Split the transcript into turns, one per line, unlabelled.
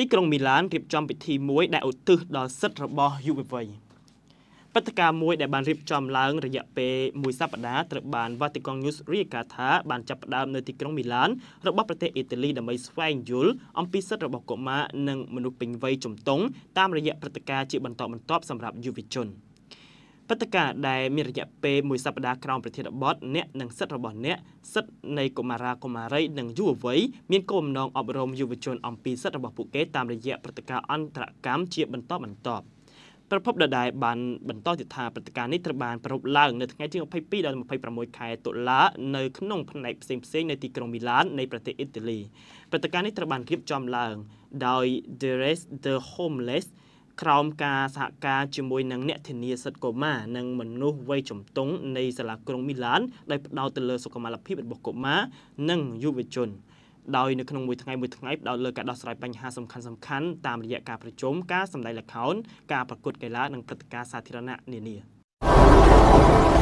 ទីក្រុងមីឡានរៀបចំពិធីមួយដែលឧទ្ទិសដល់សិទ្ធិរបស់យុវវ័យព្រឹត្តិការណ៍មួយដែលបានរៀបចំឡើងរយៈពេលមួយសប្តាហ៍ត្រូវបាន Vatican News រាយការណ៍ថាបានចាប់ផ្ដើមនៅទីក្រុងមីឡានរបស់ប្រទេសអ៊ីតាលីដើម្បីស្វែងយល់អំពីសិទ្ធិរបស់កុមារនិងមនុស្សពេញវ័យជំទង់តាមរយៈព្រឹត្តិការណ៍ជាបន្តបន្ទាប់សម្រាប់យុវជន។ព្រឹត្តិការណ៍ដែលមានរយៈពេលមួយសប្តាហ៍ក្រោមប្រធានបទអ្នកនិងសិទ្ធិរបស់អ្នកសិទ្ធិនៃកុមារាកុមារីនិងយុវវ័យមានគោលបំណងអប់រំយុវជនអំពីសិទ្ធិរបស់ពួកគេតាមរយៈព្រឹត្តិការណ៍អន្តរកម្មជាបន្តបន្ទាប់ប្រពន្ធដដែលបានបន្តទៀតថាព្រឹត្តិការណ៍នេះត្រូវបានប្រារព្ធឡើងនៅថ្ងៃទី22ដល់26ខែតុលានៅក្នុងផ្នែកផ្សេងៗនៅទីក្រុងមីឡាននៃប្រទេសអ៊ីតាលីព្រឹត្តិការណ៍នេះត្រូវបានរៀបចំឡើងដោយ Deres the Homeless ក្រោមការសហការជាមួយនឹងអ្នកធានាសិទ្ធិកុមារនិងមនុស្សវ័យជំទង់នៃសាលាក្រុងមីឡានដែលផ្ដោតទៅលើសុខុមាលភាពរបស់កុមារនិងយុវជនដោយនៅក្នុងមួយថ្ងៃមួយថ្ងៃផ្ដោតលើការដោះស្រាយបញ្ហាសំខាន់សំខាន់តាមរយៈការប្រជុំការសម្ដែងល្ខោនការប្រកួតកីឡានិងព្រឹត្តិការណ៍សាធារណៈនានា